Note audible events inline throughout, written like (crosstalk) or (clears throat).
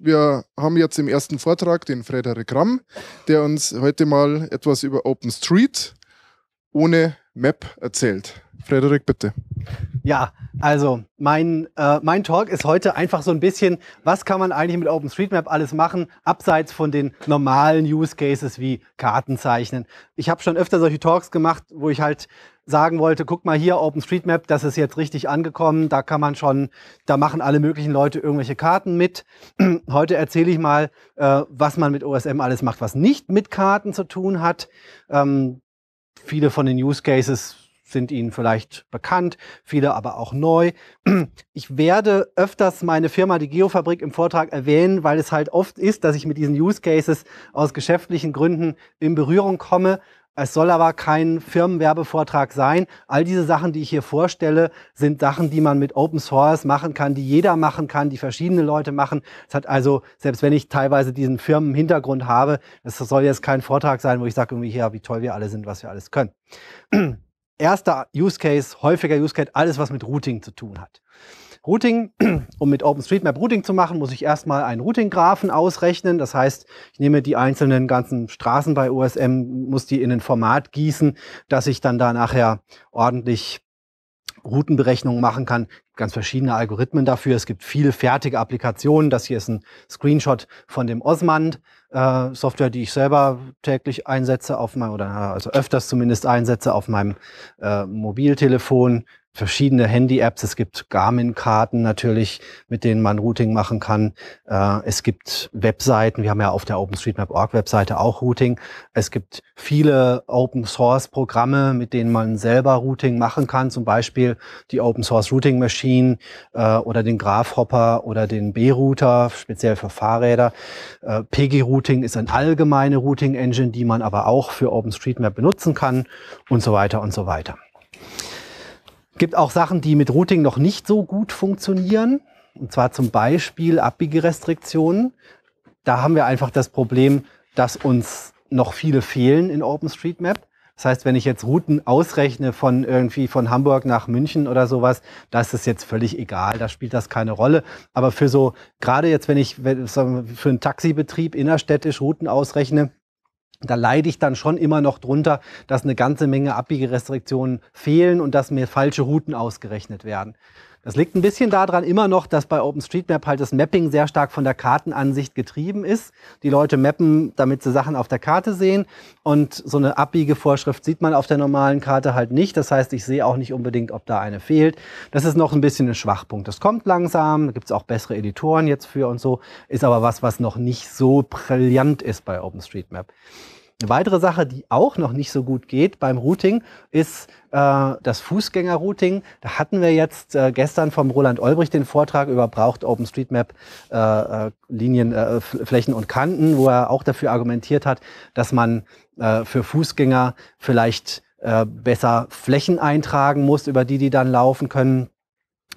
Wir haben jetzt im ersten Vortrag den Frederik Ramm, der uns heute mal etwas über OpenStreet ohne Map erzählt. Frederik, bitte. Ja, also mein, äh, mein Talk ist heute einfach so ein bisschen, was kann man eigentlich mit OpenStreetMap alles machen, abseits von den normalen Use Cases wie Karten zeichnen. Ich habe schon öfter solche Talks gemacht, wo ich halt sagen wollte, guck mal hier, OpenStreetMap, das ist jetzt richtig angekommen, da kann man schon, da machen alle möglichen Leute irgendwelche Karten mit. (clears throat) Heute erzähle ich mal, äh, was man mit OSM alles macht, was nicht mit Karten zu tun hat. Ähm, viele von den Use Cases sind Ihnen vielleicht bekannt, viele aber auch neu. Ich werde öfters meine Firma, die Geofabrik, im Vortrag erwähnen, weil es halt oft ist, dass ich mit diesen Use Cases aus geschäftlichen Gründen in Berührung komme. Es soll aber kein Firmenwerbevortrag sein. All diese Sachen, die ich hier vorstelle, sind Sachen, die man mit Open Source machen kann, die jeder machen kann, die verschiedene Leute machen. Es hat also, selbst wenn ich teilweise diesen Firmenhintergrund habe, es soll jetzt kein Vortrag sein, wo ich sage irgendwie hier, wie toll wir alle sind, was wir alles können erster Use Case, häufiger Use Case, alles, was mit Routing zu tun hat. Routing, (clears throat) um mit OpenStreetMap Routing zu machen, muss ich erstmal einen Routing-Graphen ausrechnen. Das heißt, ich nehme die einzelnen ganzen Straßen bei OSM, muss die in ein Format gießen, dass ich dann da nachher ordentlich Routenberechnungen machen kann, ganz verschiedene Algorithmen dafür. Es gibt viele fertige Applikationen. Das hier ist ein Screenshot von dem Osmand äh, Software, die ich selber täglich einsetze auf meinem oder also öfters zumindest einsetze auf meinem äh, Mobiltelefon verschiedene Handy-Apps. Es gibt Garmin-Karten natürlich, mit denen man Routing machen kann. Äh, es gibt Webseiten. Wir haben ja auf der OpenStreetMap.org Webseite auch Routing. Es gibt viele Open-Source-Programme, mit denen man selber Routing machen kann. Zum Beispiel die Open-Source-Routing-Machine äh, oder den Graphhopper oder den B-Router, speziell für Fahrräder. Äh, PG-Routing ist eine allgemeine Routing-Engine, die man aber auch für OpenStreetMap benutzen kann und so weiter und so weiter gibt auch Sachen, die mit Routing noch nicht so gut funktionieren. Und zwar zum Beispiel Abbiegerestriktionen. Da haben wir einfach das Problem, dass uns noch viele fehlen in OpenStreetMap. Das heißt, wenn ich jetzt Routen ausrechne von irgendwie von Hamburg nach München oder sowas, da ist es jetzt völlig egal, da spielt das keine Rolle. Aber für so, gerade jetzt, wenn ich für einen Taxibetrieb innerstädtisch Routen ausrechne, da leide ich dann schon immer noch drunter, dass eine ganze Menge Abbiegerestriktionen fehlen und dass mir falsche Routen ausgerechnet werden. Das liegt ein bisschen daran immer noch, dass bei OpenStreetMap halt das Mapping sehr stark von der Kartenansicht getrieben ist. Die Leute mappen, damit sie Sachen auf der Karte sehen. Und so eine Abbiegevorschrift sieht man auf der normalen Karte halt nicht. Das heißt, ich sehe auch nicht unbedingt, ob da eine fehlt. Das ist noch ein bisschen ein Schwachpunkt. Das kommt langsam. Da gibt es auch bessere Editoren jetzt für und so. Ist aber was, was noch nicht so brillant ist bei OpenStreetMap. Eine weitere Sache, die auch noch nicht so gut geht beim Routing, ist äh, das Fußgänger-Routing. Da hatten wir jetzt äh, gestern vom Roland Olbrich den Vortrag über braucht OpenStreetMap äh, äh Linien, äh, Flächen und Kanten, wo er auch dafür argumentiert hat, dass man äh, für Fußgänger vielleicht äh, besser Flächen eintragen muss, über die die dann laufen können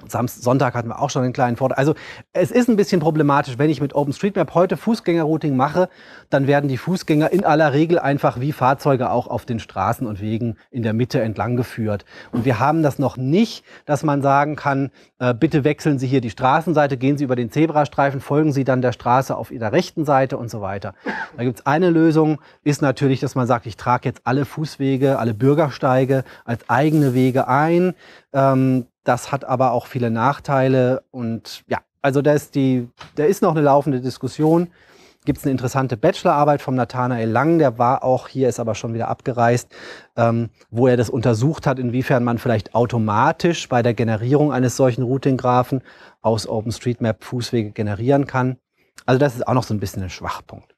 Samst Sonntag hatten wir auch schon einen kleinen Vortrag. Also es ist ein bisschen problematisch, wenn ich mit OpenStreetMap heute Fußgängerrouting mache, dann werden die Fußgänger in aller Regel einfach wie Fahrzeuge auch auf den Straßen und Wegen in der Mitte entlang geführt. Und wir haben das noch nicht, dass man sagen kann, äh, bitte wechseln Sie hier die Straßenseite, gehen Sie über den Zebrastreifen, folgen Sie dann der Straße auf Ihrer rechten Seite und so weiter. Da gibt es eine Lösung, ist natürlich, dass man sagt, ich trage jetzt alle Fußwege, alle Bürgersteige als eigene Wege ein. Ähm, das hat aber auch viele Nachteile und ja, also da ist, die, da ist noch eine laufende Diskussion. Gibt es eine interessante Bachelorarbeit vom Nathanael Lang, der war auch hier, ist aber schon wieder abgereist, ähm, wo er das untersucht hat, inwiefern man vielleicht automatisch bei der Generierung eines solchen Routing-Graphen aus OpenStreetMap Fußwege generieren kann. Also das ist auch noch so ein bisschen ein Schwachpunkt.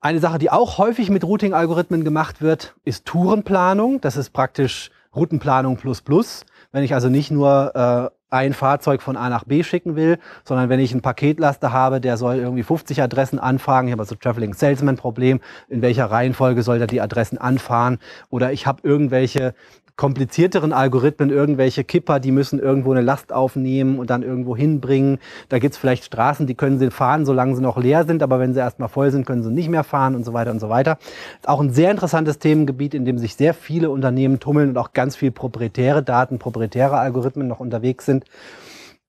Eine Sache, die auch häufig mit Routing-Algorithmen gemacht wird, ist Tourenplanung. Das ist praktisch Routenplanung plus plus. Wenn ich also nicht nur äh, ein Fahrzeug von A nach B schicken will, sondern wenn ich einen Paketlaster habe, der soll irgendwie 50 Adressen anfragen, ich habe also Traveling Salesman Problem, in welcher Reihenfolge soll der die Adressen anfahren oder ich habe irgendwelche komplizierteren Algorithmen irgendwelche Kipper, die müssen irgendwo eine Last aufnehmen und dann irgendwo hinbringen. Da gibt es vielleicht Straßen, die können sie fahren, solange sie noch leer sind, aber wenn sie erstmal voll sind, können sie nicht mehr fahren und so weiter und so weiter. Ist Auch ein sehr interessantes Themengebiet, in dem sich sehr viele Unternehmen tummeln und auch ganz viel proprietäre Daten, proprietäre Algorithmen noch unterwegs sind.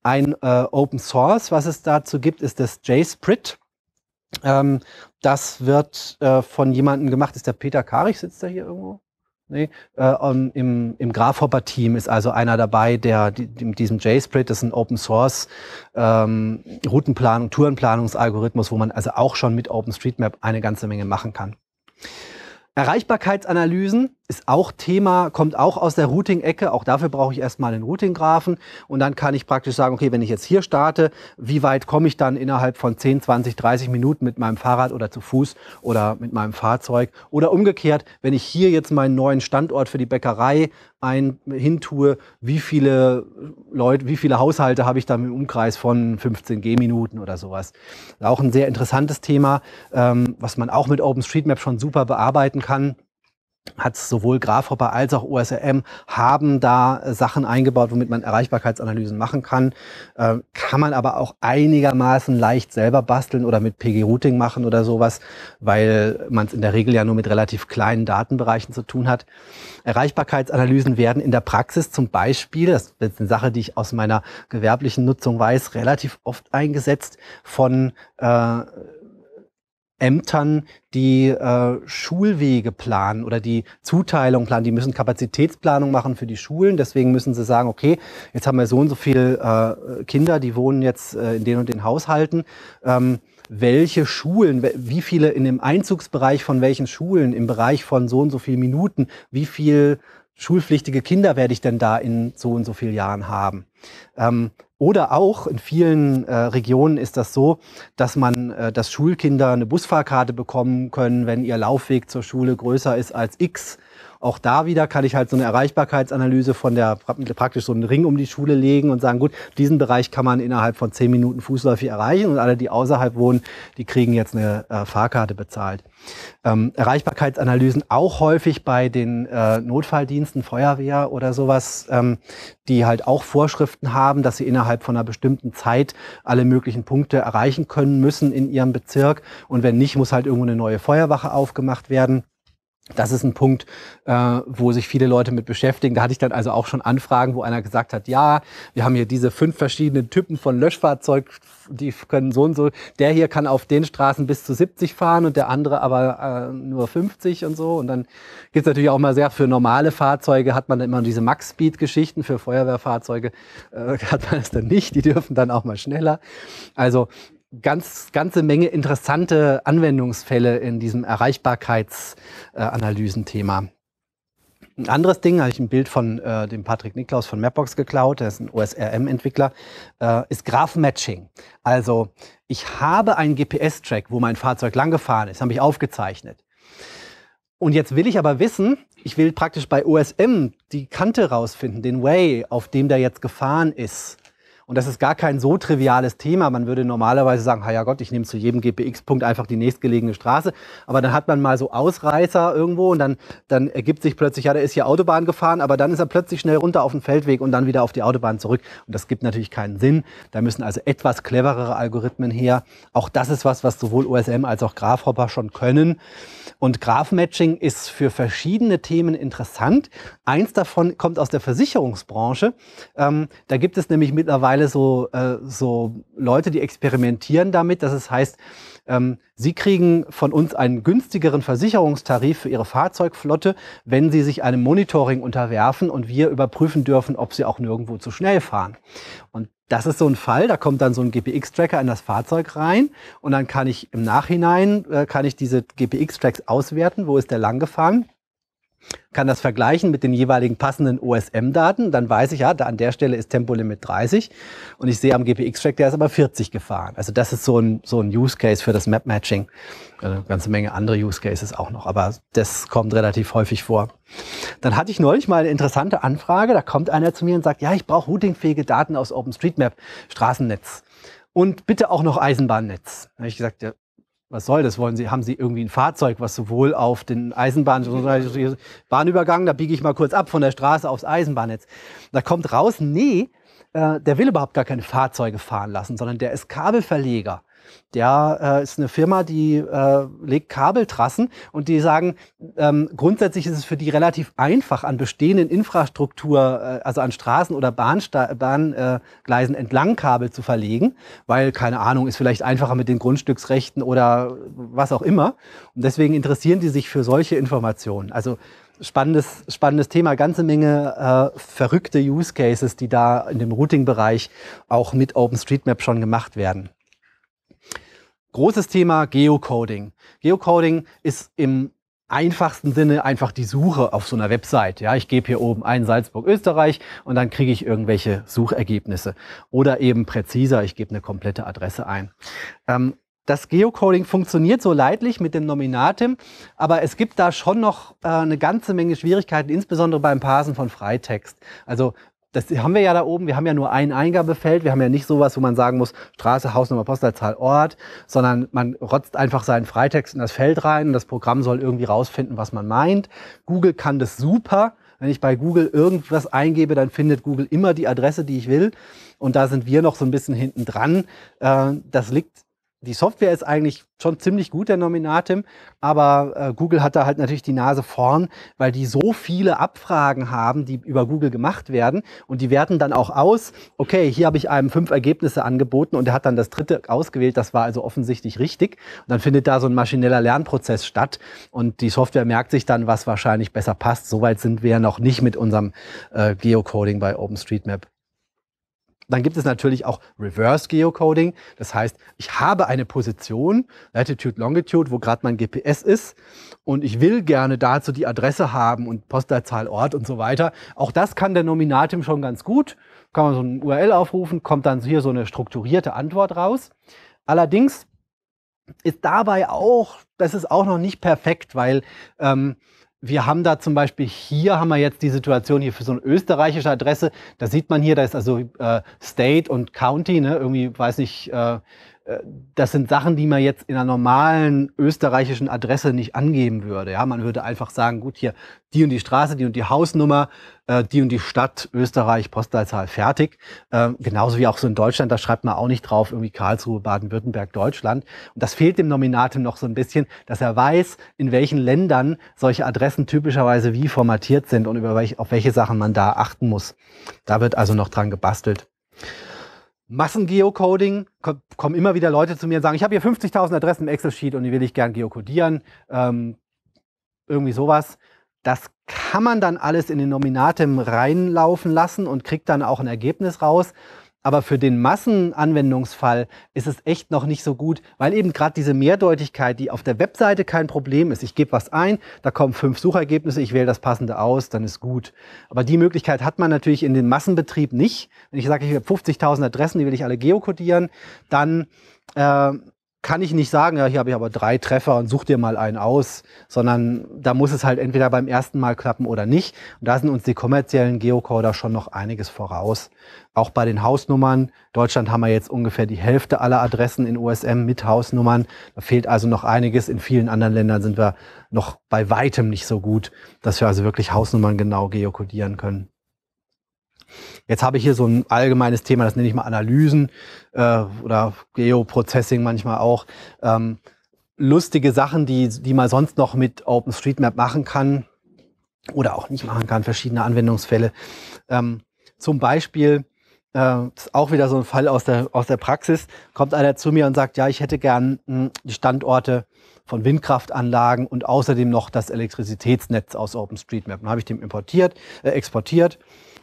Ein äh, Open Source, was es dazu gibt, ist das JSPRIT. Ähm, das wird äh, von jemandem gemacht. Ist der Peter Karich, sitzt der hier irgendwo? Nee. Äh, ähm, Im im Grafhopper-Team ist also einer dabei, der mit diesem JSplit, das ist ein Open Source ähm, Routenplanung, Tourenplanungsalgorithmus, wo man also auch schon mit OpenStreetMap eine ganze Menge machen kann. Erreichbarkeitsanalysen ist auch Thema, kommt auch aus der Routing-Ecke. Auch dafür brauche ich erstmal einen Routing-Graphen. Und dann kann ich praktisch sagen, okay, wenn ich jetzt hier starte, wie weit komme ich dann innerhalb von 10, 20, 30 Minuten mit meinem Fahrrad oder zu Fuß oder mit meinem Fahrzeug? Oder umgekehrt, wenn ich hier jetzt meinen neuen Standort für die Bäckerei ein, hintue, wie viele Leute, wie viele Haushalte habe ich da im Umkreis von 15 G-Minuten oder sowas. Auch ein sehr interessantes Thema, ähm, was man auch mit OpenStreetMap schon super bearbeiten kann hat sowohl GraphHopper als auch OSRM haben da äh, Sachen eingebaut, womit man Erreichbarkeitsanalysen machen kann. Äh, kann man aber auch einigermaßen leicht selber basteln oder mit PG-Routing machen oder sowas, weil man es in der Regel ja nur mit relativ kleinen Datenbereichen zu tun hat. Erreichbarkeitsanalysen werden in der Praxis zum Beispiel, das ist eine Sache, die ich aus meiner gewerblichen Nutzung weiß, relativ oft eingesetzt von äh, Ämtern, die äh, Schulwege planen oder die Zuteilung planen. Die müssen Kapazitätsplanung machen für die Schulen. Deswegen müssen sie sagen, okay, jetzt haben wir so und so viele äh, Kinder, die wohnen jetzt äh, in den und den Haushalten. Ähm, welche Schulen, wie viele in dem Einzugsbereich von welchen Schulen, im Bereich von so und so vielen Minuten, wie viel schulpflichtige Kinder werde ich denn da in so und so vielen Jahren haben? Ähm, oder auch in vielen äh, Regionen ist das so, dass man, äh, dass Schulkinder eine Busfahrkarte bekommen können, wenn ihr Laufweg zur Schule größer ist als x auch da wieder kann ich halt so eine Erreichbarkeitsanalyse von der, praktisch so einen Ring um die Schule legen und sagen, gut, diesen Bereich kann man innerhalb von zehn Minuten fußläufig erreichen und alle, die außerhalb wohnen, die kriegen jetzt eine äh, Fahrkarte bezahlt. Ähm, Erreichbarkeitsanalysen auch häufig bei den äh, Notfalldiensten, Feuerwehr oder sowas, ähm, die halt auch Vorschriften haben, dass sie innerhalb von einer bestimmten Zeit alle möglichen Punkte erreichen können müssen in ihrem Bezirk. Und wenn nicht, muss halt irgendwo eine neue Feuerwache aufgemacht werden das ist ein Punkt, äh, wo sich viele Leute mit beschäftigen. Da hatte ich dann also auch schon Anfragen, wo einer gesagt hat, ja, wir haben hier diese fünf verschiedenen Typen von Löschfahrzeug, die können so und so, der hier kann auf den Straßen bis zu 70 fahren und der andere aber äh, nur 50 und so. Und dann gibt's natürlich auch mal sehr, für normale Fahrzeuge hat man dann immer diese Max-Speed-Geschichten, für Feuerwehrfahrzeuge äh, (laughs) hat man das dann nicht, die dürfen dann auch mal schneller. Also ganz, ganze Menge interessante Anwendungsfälle in diesem Erreichbarkeitsanalysen-Thema. Ein anderes Ding, habe ich ein Bild von äh, dem Patrick Niklaus von Mapbox geklaut, der ist ein OSRM-Entwickler, äh, ist Graph-Matching. Also ich habe einen GPS-Track, wo mein Fahrzeug langgefahren ist, habe ich aufgezeichnet. Und jetzt will ich aber wissen, ich will praktisch bei OSM die Kante rausfinden, den Way, auf dem der jetzt gefahren ist. Und das ist gar kein so triviales Thema. Man würde normalerweise sagen, ja Gott, ich nehme zu jedem GPX-Punkt einfach die nächstgelegene Straße. Aber dann hat man mal so Ausreißer irgendwo und dann, dann ergibt sich plötzlich, ja, der ist hier Autobahn gefahren, aber dann ist er plötzlich schnell runter auf den Feldweg und dann wieder auf die Autobahn zurück. Und das gibt natürlich keinen Sinn. Da müssen also etwas cleverere Algorithmen her. Auch das ist was, was sowohl OSM als auch Graphhopper schon können. Und Graph-Matching ist für verschiedene Themen interessant. Eins davon kommt aus der Versicherungsbranche. Ähm, da gibt es nämlich mittlerweile so, äh, so Leute, die experimentieren damit, Das heißt, ähm, Sie kriegen von uns einen günstigeren Versicherungstarif für Ihre Fahrzeugflotte, wenn Sie sich einem Monitoring unterwerfen und wir überprüfen dürfen, ob Sie auch nirgendwo zu schnell fahren. Und das ist so ein Fall, da kommt dann so ein GPX-Tracker in das Fahrzeug rein und dann kann ich im Nachhinein, äh, kann ich diese GPX-Tracks auswerten, wo ist der lang gefahren kann das vergleichen mit den jeweiligen passenden OSM-Daten. Dann weiß ich, ja, da an der Stelle ist Tempolimit 30 und ich sehe am GPX-Track, der ist aber 40 gefahren. Also das ist so ein, so ein Use-Case für das Map-Matching. Äh, eine ganze Menge andere Use-Cases auch noch, aber das kommt relativ häufig vor. Dann hatte ich neulich mal eine interessante Anfrage. Da kommt einer zu mir und sagt, ja, ich brauche routingfähige Daten aus OpenStreetMap, Straßennetz. Und bitte auch noch Eisenbahnnetz. Da habe ich gesagt, ja, was soll das? Wollen Sie, haben Sie irgendwie ein Fahrzeug, was sowohl auf den Eisenbahn, Bahnübergang, da biege ich mal kurz ab von der Straße aufs Eisenbahnnetz. Da kommt raus, nee, äh, der will überhaupt gar keine Fahrzeuge fahren lassen, sondern der ist Kabelverleger der äh, ist eine Firma, die äh, legt Kabeltrassen und die sagen, ähm, grundsätzlich ist es für die relativ einfach, an bestehenden Infrastruktur, äh, also an Straßen oder Bahngleisen Bahn, entlang Kabel zu verlegen, weil, keine Ahnung, ist vielleicht einfacher mit den Grundstücksrechten oder was auch immer. Und deswegen interessieren die sich für solche Informationen. Also spannendes, spannendes Thema, ganze Menge äh, verrückte Use Cases, die da in dem Routing-Bereich auch mit OpenStreetMap schon gemacht werden. Großes Thema Geocoding. Geocoding ist im einfachsten Sinne einfach die Suche auf so einer Website. Ja, ich gebe hier oben ein Salzburg, Österreich und dann kriege ich irgendwelche Suchergebnisse. Oder eben präziser, ich gebe eine komplette Adresse ein. Ähm, das Geocoding funktioniert so leidlich mit dem Nominatim, aber es gibt da schon noch äh, eine ganze Menge Schwierigkeiten, insbesondere beim Parsen von Freitext. Also das haben wir ja da oben, wir haben ja nur ein Eingabefeld, wir haben ja nicht sowas, wo man sagen muss, Straße, Hausnummer, Postleitzahl, Ort, sondern man rotzt einfach seinen Freitext in das Feld rein und das Programm soll irgendwie rausfinden, was man meint. Google kann das super. Wenn ich bei Google irgendwas eingebe, dann findet Google immer die Adresse, die ich will. Und da sind wir noch so ein bisschen hinten dran. Äh, das liegt die Software ist eigentlich schon ziemlich gut, der Nominatim, aber äh, Google hat da halt natürlich die Nase vorn, weil die so viele Abfragen haben, die über Google gemacht werden und die werten dann auch aus, okay, hier habe ich einem fünf Ergebnisse angeboten und er hat dann das dritte ausgewählt, das war also offensichtlich richtig und dann findet da so ein maschineller Lernprozess statt und die Software merkt sich dann, was wahrscheinlich besser passt. Soweit sind wir ja noch nicht mit unserem äh, Geocoding bei OpenStreetMap. Dann gibt es natürlich auch Reverse Geocoding. Das heißt, ich habe eine Position, Latitude, Longitude, wo gerade mein GPS ist und ich will gerne dazu die Adresse haben und Postleitzahl, Ort und so weiter. Auch das kann der Nominatim schon ganz gut. Kann man so ein URL aufrufen, kommt dann hier so eine strukturierte Antwort raus. Allerdings ist dabei auch, das ist auch noch nicht perfekt, weil ähm, wir haben da zum Beispiel hier haben wir jetzt die Situation hier für so eine österreichische Adresse. Da sieht man hier, da ist also äh, State und County, ne? irgendwie weiß nicht, äh, äh, das sind Sachen, die man jetzt in einer normalen österreichischen Adresse nicht angeben würde. Ja, man würde einfach sagen, gut, hier die und die Straße, die und die Hausnummer, äh, die und die Stadt, Österreich, Postleitzahl, fertig. Ähm, genauso wie auch so in Deutschland, da schreibt man auch nicht drauf, irgendwie Karlsruhe, Baden-Württemberg, Deutschland. Und das fehlt dem Nominatum noch so ein bisschen, dass er weiß, in welchen Ländern solche Adressen typischerweise wie formatiert sind und über welch, auf welche Sachen man da achten muss. Da wird also noch dran gebastelt. Massengeocoding kommen immer wieder Leute zu mir und sagen, ich habe hier 50.000 Adressen im Excel-Sheet und die will ich gern geocodieren. Ähm, irgendwie sowas. Das kann man dann alles in den Nominatem reinlaufen lassen und kriegt dann auch ein Ergebnis raus. Aber für den Massenanwendungsfall ist es echt noch nicht so gut, weil eben gerade diese Mehrdeutigkeit, die auf der Webseite kein Problem ist. Ich gebe was ein, da kommen fünf Suchergebnisse, ich wähle das passende aus, dann ist gut. Aber die Möglichkeit hat man natürlich in den Massenbetrieb nicht. Wenn ich sage, ich habe 50.000 Adressen, die will ich alle geokodieren, dann äh, kann ich nicht sagen, ja, hier habe ich aber drei Treffer und such dir mal einen aus, sondern da muss es halt entweder beim ersten Mal klappen oder nicht. Und da sind uns die kommerziellen Geocoder schon noch einiges voraus. Auch bei den Hausnummern. Deutschland haben wir jetzt ungefähr die Hälfte aller Adressen in USM mit Hausnummern. Da fehlt also noch einiges. In vielen anderen Ländern sind wir noch bei weitem nicht so gut, dass wir also wirklich Hausnummern genau geocodieren können. Jetzt habe ich hier so ein allgemeines Thema, das nenne ich mal Analysen äh, oder Geoprocessing manchmal auch. Ähm, lustige Sachen, die, die man sonst noch mit OpenStreetMap machen kann oder auch nicht machen kann, verschiedene Anwendungsfälle. Ähm, zum Beispiel, äh, ist auch wieder so ein Fall aus der, aus der Praxis, kommt einer zu mir und sagt, ja, ich hätte gern mh, hm, die Standorte von Windkraftanlagen und außerdem noch das Elektrizitätsnetz aus OpenStreetMap. Dann habe ich dem importiert, äh, exportiert.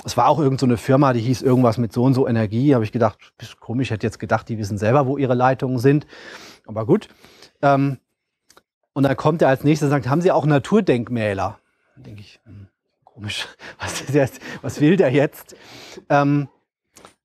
Es war auch irgendeine so eine Firma, die hieß irgendwas mit so und so Energie. Habe ich gedacht, komisch, ich hätte jetzt gedacht, die wissen selber, wo ihre Leitungen sind. Aber gut. Ähm, und dann kommt er als nächstes und sagt, haben Sie auch Naturdenkmäler? Dann denke ich, hm, komisch, (laughs) was, jetzt, was will der jetzt? Ähm,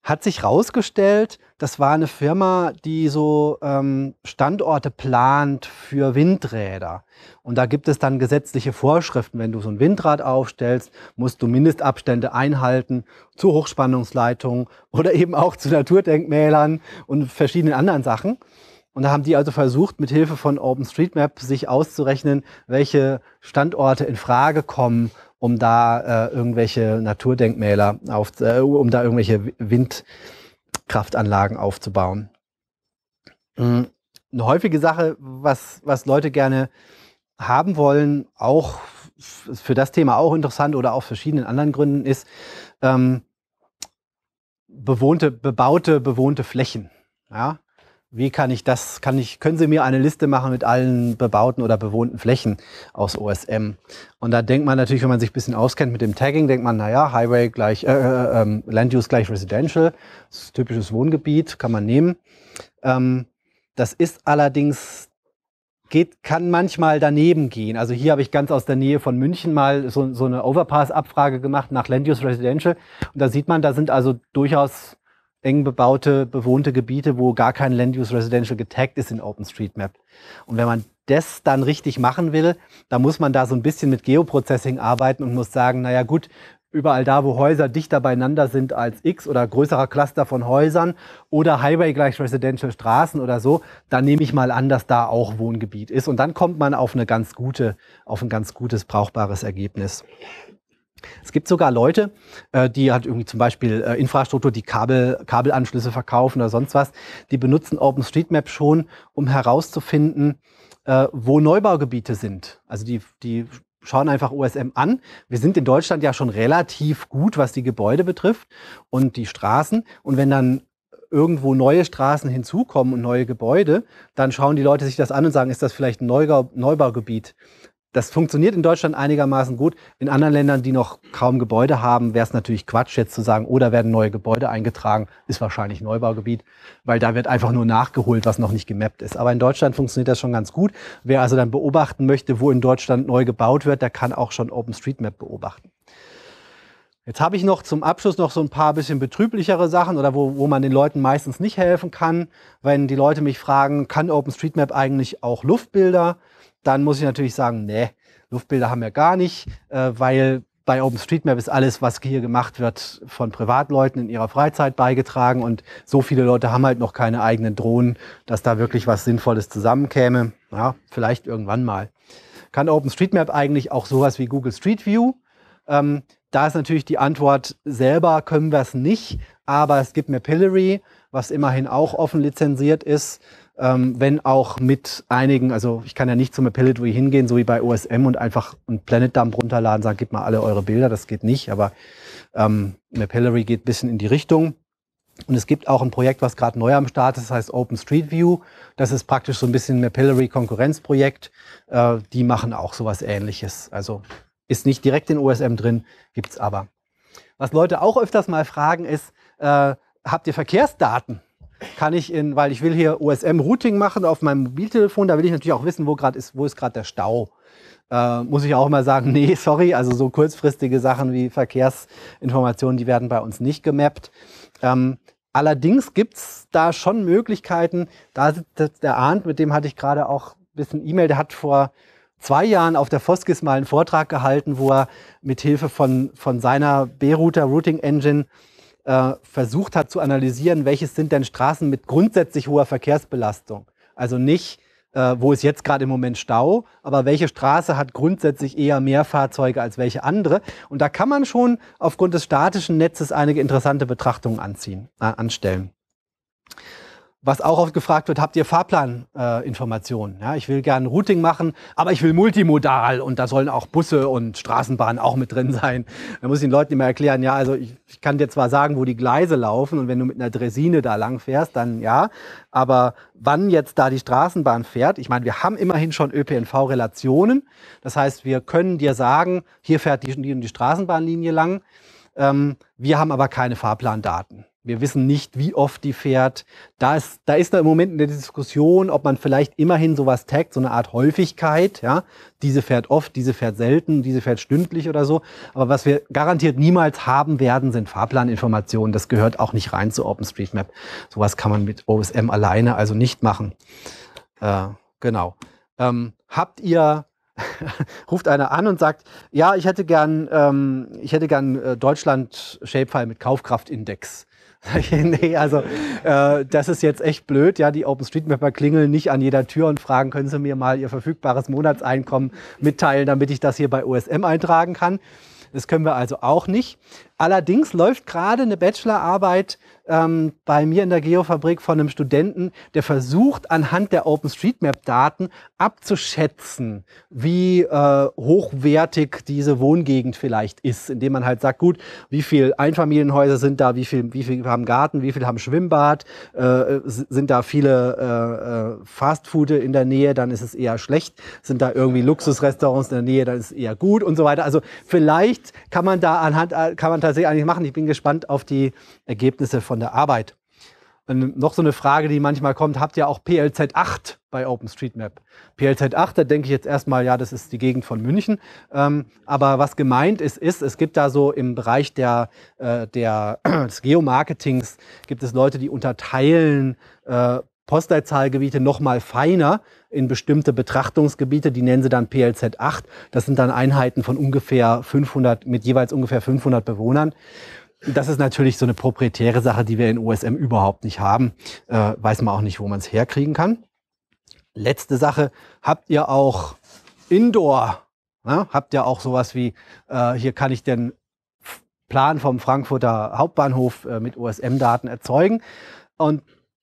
hat sich herausgestellt, das war eine Firma, die so ähm, Standorte plant für Windräder. Und da gibt es dann gesetzliche Vorschriften. Wenn du so ein Windrad aufstellst, musst du Mindestabstände einhalten zu Hochspannungsleitungen oder eben auch zu Naturdenkmälern und verschiedenen anderen Sachen. Und da haben die also versucht, mit Hilfe von OpenStreetMap sich auszurechnen, welche Standorte in Frage kommen um da äh, irgendwelche Naturdenkmäler auf, äh, um da irgendwelche Windkraftanlagen aufzubauen. Mhm. Eine häufige Sache, was, was Leute gerne haben wollen, auch für das Thema auch interessant oder aus verschiedenen anderen Gründen, ist ähm, bewohnte, bebaute, bewohnte Flächen. Ja? Wie kann ich das, kann ich, können Sie mir eine Liste machen mit allen bebauten oder bewohnten Flächen aus OSM? Und da denkt man natürlich, wenn man sich ein bisschen auskennt mit dem Tagging, denkt man, naja, Highway gleich, äh, äh, äh ähm, Land Use gleich Residential, das ist typisches Wohngebiet, kann man nehmen. Ähm, das ist allerdings, geht, kann manchmal daneben gehen. Also hier habe ich ganz aus der Nähe von München mal so, so eine Overpass-Abfrage gemacht nach Land Use Residential. Und da sieht man, da sind also durchaus eng bebaute, bewohnte Gebiete, wo gar kein Land Use Residential getaggt ist in OpenStreetMap. Und wenn man das dann richtig machen will, dann muss man da so ein bisschen mit Geoprocessing arbeiten und muss sagen, naja gut, überall da, wo Häuser dichter beieinander sind als X oder größerer Cluster von Häusern oder Highway gleich Residential Straßen oder so, dann nehme ich mal an, dass da auch Wohngebiet ist. Und dann kommt man auf eine ganz gute, auf ein ganz gutes, brauchbares Ergebnis. Es gibt sogar Leute, äh, die halt irgendwie zum Beispiel äh, Infrastruktur, die Kabel, Kabelanschlüsse verkaufen oder sonst was, die benutzen OpenStreetMap schon, um herauszufinden, äh, wo Neubaugebiete sind. Also die, die schauen einfach OSM an. Wir sind in Deutschland ja schon relativ gut, was die Gebäude betrifft und die Straßen. Und wenn dann irgendwo neue Straßen hinzukommen und neue Gebäude, dann schauen die Leute sich das an und sagen, ist das vielleicht ein Neubaugebiet? Das funktioniert in Deutschland einigermaßen gut. In anderen Ländern, die noch kaum Gebäude haben, wäre es natürlich Quatsch, jetzt zu sagen, oder oh, werden neue Gebäude eingetragen, ist wahrscheinlich Neubaugebiet, weil da wird einfach nur nachgeholt, was noch nicht gemappt ist. Aber in Deutschland funktioniert das schon ganz gut. Wer also dann beobachten möchte, wo in Deutschland neu gebaut wird, der kann auch schon OpenStreetMap beobachten. Jetzt habe ich noch zum Abschluss noch so ein paar bisschen betrüblichere Sachen oder wo, wo man den Leuten meistens nicht helfen kann, wenn die Leute mich fragen, kann OpenStreetMap eigentlich auch Luftbilder? dann muss ich natürlich sagen, nee, Luftbilder haben wir gar nicht, äh, weil bei OpenStreetMap ist alles, was hier gemacht wird, von Privatleuten in ihrer Freizeit beigetragen und so viele Leute haben halt noch keine eigenen Drohnen, dass da wirklich was Sinnvolles zusammenkäme. Ja, vielleicht irgendwann mal. Kann OpenStreetMap eigentlich auch sowas wie Google Street View? Ähm, da ist natürlich die Antwort, selber können wir es nicht, aber es gibt Mapillary, was immerhin auch offen lizenziert ist ähm, wenn auch mit einigen, also ich kann ja nicht zum Appellatory hingehen, so wie bei OSM und einfach einen Planet Dump runterladen, sagen, gib mal alle eure Bilder, das geht nicht, aber ähm, Mapillary geht ein bisschen in die Richtung. Und es gibt auch ein Projekt, was gerade neu am Start ist, das heißt Open Street View. Das ist praktisch so ein bisschen ein Mapillary Konkurrenzprojekt. Äh, die machen auch sowas ähnliches. Also ist nicht direkt in OSM drin, gibt's aber. Was Leute auch öfters mal fragen ist, äh, habt ihr Verkehrsdaten? kann ich in, weil ich will hier OSM-Routing machen auf meinem Mobiltelefon, da will ich natürlich auch wissen, wo gerade ist, wo ist gerade der Stau. Äh, muss ich auch mal sagen, (laughs) nee, sorry, also so kurzfristige Sachen wie Verkehrsinformationen, die werden bei uns nicht gemappt. Ähm, allerdings gibt es da schon Möglichkeiten, da sitzt der Arndt, mit dem hatte ich gerade auch ein bisschen E-Mail, der hat vor zwei Jahren auf der Foskis mal einen Vortrag gehalten, wo er mit Hilfe von, von seiner B-Router Routing Engine äh, versucht hat zu analysieren, welches sind denn Straßen mit grundsätzlich hoher Verkehrsbelastung. Also nicht, äh, wo ist jetzt gerade im Moment Stau, aber welche Straße hat grundsätzlich eher mehr Fahrzeuge als welche andere. Und da kann man schon aufgrund des statischen Netzes einige interessante Betrachtungen anziehen, äh, anstellen was auch oft gefragt wird, habt ihr Fahrplaninformationen? Äh, ja, ich will gern Routing machen, aber ich will multimodal und da sollen auch Busse und Straßenbahnen auch mit drin sein. Da muss ich den Leuten immer erklären, ja, also ich, ich kann dir zwar sagen, wo die Gleise laufen und wenn du mit einer Dresine da lang fährst, dann ja, aber wann jetzt da die Straßenbahn fährt, ich meine, wir haben immerhin schon ÖPNV-Relationen. Das heißt, wir können dir sagen, hier fährt die, die, die Straßenbahnlinie lang. Ähm, wir haben aber keine Fahrplandaten. Wir wissen nicht, wie oft die fährt. Da ist, da ist da im Moment eine Diskussion, ob man vielleicht immerhin sowas taggt, so eine Art Häufigkeit. Ja? Diese fährt oft, diese fährt selten, diese fährt stündlich oder so. Aber was wir garantiert niemals haben werden, sind Fahrplaninformationen. Das gehört auch nicht rein zu OpenStreetMap. Sowas kann man mit OSM alleine also nicht machen. Äh, genau. Ähm, habt ihr (laughs) ruft einer an und sagt, ja, ich hätte gern, ähm, ich hätte gern äh, Deutschland Shapefile mit Kaufkraftindex. (laughs) nee, also äh, das ist jetzt echt blöd. Ja, die OpenStreetMapper klingeln nicht an jeder Tür und fragen, können Sie mir mal Ihr verfügbares Monatseinkommen mitteilen, damit ich das hier bei OSM eintragen kann. Das können wir also auch nicht. Allerdings läuft gerade eine Bachelorarbeit ähm, bei mir in der Geofabrik von einem Studenten, der versucht, anhand der OpenStreetMap-Daten abzuschätzen, wie äh, hochwertig diese Wohngegend vielleicht ist, indem man halt sagt, gut, wie viele Einfamilienhäuser sind da, wie viele wie viel haben Garten, wie viele haben Schwimmbad, äh, sind da viele äh, äh Fastfood in der Nähe, dann ist es eher schlecht, sind da irgendwie Luxusrestaurants in der Nähe, dann ist es eher gut und so weiter. Also vielleicht kann man da anhand, äh, kann man da per eigentlich machen. Ich bin gespannt auf die Ergebnisse von der Arbeit. Und noch so eine Frage, die manchmal kommt, habt ihr auch PLZ 8 bei OpenStreetMap? PLZ 8, da denke ich jetzt erstmal, ja, das ist die Gegend von München. Ähm, aber was gemeint ist, ist, es gibt da so im Bereich der, äh, der, (clears throat) des Geomarketings, gibt es Leute, die unterteilen äh, Postleitzahlgebiete nochmal feiner in bestimmte Betrachtungsgebiete, die nennen sie dann PLZ 8. Das sind dann Einheiten von ungefähr 500, mit jeweils ungefähr 500 Bewohnern. Das ist natürlich so eine proprietäre Sache, die wir in OSM überhaupt nicht haben. Äh, weiß man auch nicht, wo man es herkriegen kann. Letzte Sache, habt ihr auch Indoor? Ja, ne? habt ihr auch sowas wie, äh, hier kann ich den Plan vom Frankfurter Hauptbahnhof äh, mit OSM-Daten erzeugen. Und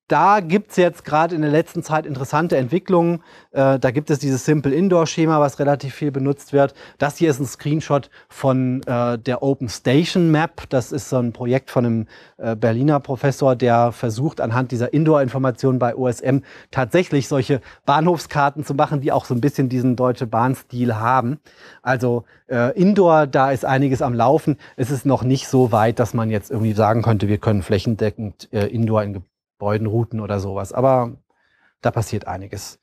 da gibt es jetzt gerade in der letzten Zeit interessante Entwicklungen. Äh, da gibt es dieses Simple Indoor-Schema, was relativ viel benutzt wird. Das hier ist ein Screenshot von äh, der Open Station Map. Das ist so ein Projekt von einem äh, Berliner Professor, der versucht, anhand dieser Indoor-Informationen bei OSM tatsächlich solche Bahnhofskarten zu machen, die auch so ein bisschen diesen deutsche Bahnstil haben. Also äh, Indoor, da ist einiges am Laufen. Es ist noch nicht so weit, dass man jetzt irgendwie sagen könnte, wir können flächendeckend äh, Indoor in Beudenrouten oder sowas. Aber da passiert einiges.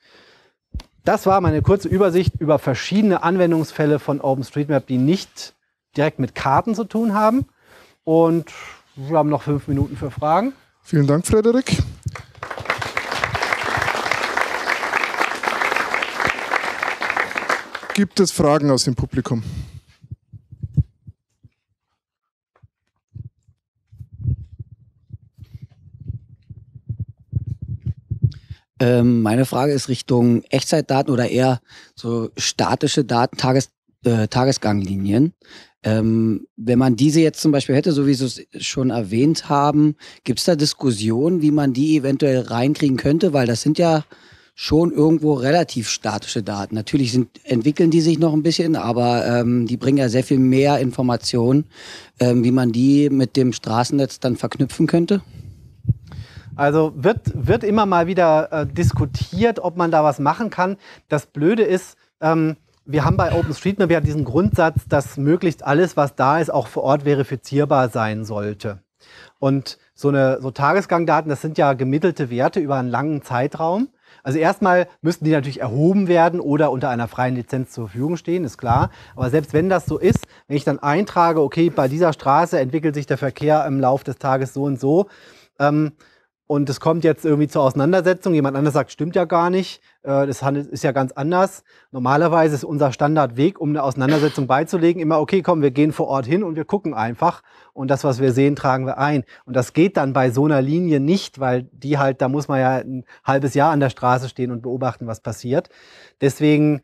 Das war meine kurze Übersicht über verschiedene Anwendungsfälle von OpenStreetMap, die nicht direkt mit Karten zu tun haben. Und wir haben noch fünf Minuten für Fragen. Vielen Dank, Frederik. Gibt es Fragen aus dem Publikum? Ähm, meine Frage ist Richtung Echtzeitdaten oder eher so statische Daten, Tages, äh, Tagesganglinien. Ähm, wenn man diese jetzt zum Beispiel hätte, so wie Sie es schon erwähnt haben, gibt es da Diskussionen, wie man die eventuell reinkriegen könnte? Weil das sind ja schon irgendwo relativ statische Daten. Natürlich sind, entwickeln die sich noch ein bisschen, aber ähm, die bringen ja sehr viel mehr Informationen, ähm, wie man die mit dem Straßennetz dann verknüpfen könnte. Also wird, wird immer mal wieder äh, diskutiert, ob man da was machen kann. Das Blöde ist, ähm, wir haben bei OpenStreetMap ja diesen Grundsatz, dass möglichst alles, was da ist, auch vor Ort verifizierbar sein sollte. Und so eine so Tagesgangdaten, das sind ja gemittelte Werte über einen langen Zeitraum. Also erstmal müssten die natürlich erhoben werden oder unter einer freien Lizenz zur Verfügung stehen, ist klar. Aber selbst wenn das so ist, wenn ich dann eintrage, okay, bei dieser Straße entwickelt sich der Verkehr im Lauf des Tages so und so, ähm, und es kommt jetzt irgendwie zur Auseinandersetzung. Jemand anders sagt, stimmt ja gar nicht. Äh, das ist ja ganz anders. Normalerweise ist unser Standardweg, um eine Auseinandersetzung beizulegen, immer, okay, komm, wir gehen vor Ort hin und wir gucken einfach. Und das, was wir sehen, tragen wir ein. Und das geht dann bei so einer Linie nicht, weil die halt, da muss man ja ein halbes Jahr an der Straße stehen und beobachten, was passiert. Deswegen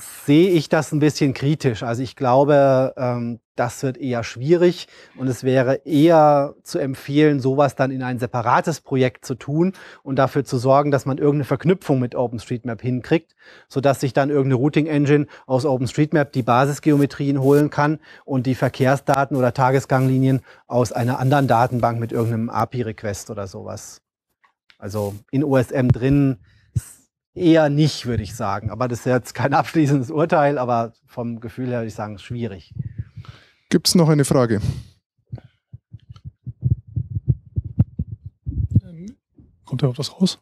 sehe ich das ein bisschen kritisch. Also ich glaube, ähm, das wird eher schwierig und es wäre eher zu empfehlen, sowas dann in ein separates Projekt zu tun und dafür zu sorgen, dass man irgendeine Verknüpfung mit OpenStreetMap hinkriegt, sodass sich dann irgendeine Routing Engine aus OpenStreetMap die Basisgeometrien holen kann und die Verkehrsdaten oder Tagesganglinien aus einer anderen Datenbank mit irgendeinem API-Request oder sowas. Also in OSM drin eher nicht, würde ich sagen. Aber das ist jetzt kein (laughs) abschließendes Urteil, aber vom Gefühl her würde ich sagen, schwierig. Gibt es noch eine Frage? Kommt da auch das raus?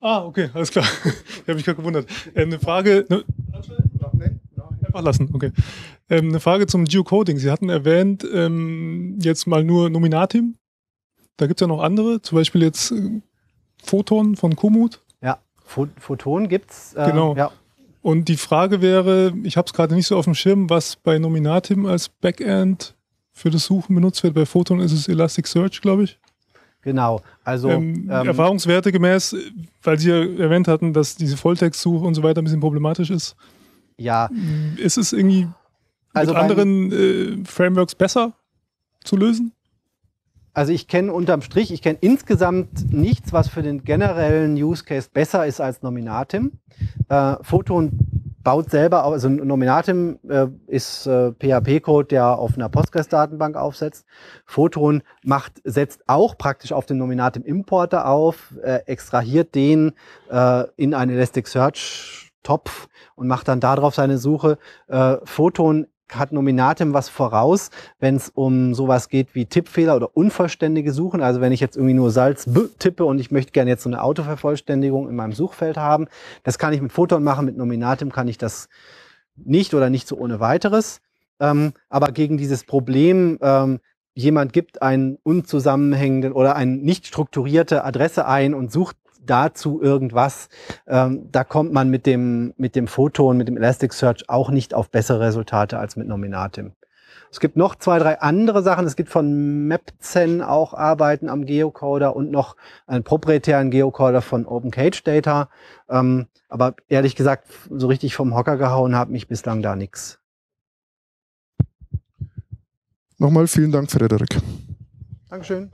Ah, okay, alles klar. (laughs) ich habe mich gerade gewundert. Ähm, eine Frage. Ne, einfach lassen, okay. Ähm, eine Frage zum Geocoding. Sie hatten erwähnt, ähm, jetzt mal nur Nominatim da gibt es ja noch andere, zum Beispiel jetzt äh, Photon von Komoot. Ja, Photon gibt's. Äh, genau. Ja. Und die Frage wäre, ich habe es gerade nicht so auf dem Schirm, was bei Nominatim als Backend für das Suchen benutzt wird. Bei Photon ist es Elasticsearch, glaube ich. Genau, also ähm, ähm, Erfahrungswerte gemäß, weil Sie ja erwähnt hatten, dass diese Volltextsuche und so weiter ein bisschen problematisch ist. Ja. Ist es irgendwie also mit anderen äh, Frameworks besser zu lösen? Also ich kenne unterm Strich, ich kenne insgesamt nichts, was für den generellen Use Case besser ist als Nominatim. Äh, Photon baut selber, also Nominatim äh, ist äh, PHP-Code, der auf einer Postgres-Datenbank aufsetzt. Photon macht, setzt auch praktisch auf den Nominatim-Importer auf, äh, extrahiert den äh, in einen Elasticsearch-Topf und macht dann darauf seine Suche. Äh, Photon hat Nominatim was voraus, wenn es um sowas geht wie Tippfehler oder unvollständige Suchen. Also wenn ich jetzt irgendwie nur Salz B tippe und ich möchte gerne jetzt so eine Autovervollständigung in meinem Suchfeld haben, das kann ich mit Photon machen, mit Nominatim kann ich das nicht oder nicht so ohne weiteres. Ähm, aber gegen dieses Problem, ähm, jemand gibt einen unzusammenhängenden oder eine nicht strukturierte Adresse ein und sucht dazu irgendwas. Ähm, da kommt man mit dem, mit dem Foto und mit dem Elasticsearch auch nicht auf bessere Resultate als mit Nominatim. Es gibt noch zwei, drei andere Sachen. Es gibt von MapZen auch Arbeiten am Geocoder und noch einen proprietären Geocoder von OpenCageData. Ähm, aber ehrlich gesagt, so richtig vom Hocker gehauen hat mich bislang da nichts. Nochmal vielen Dank, Frederik. Dankeschön.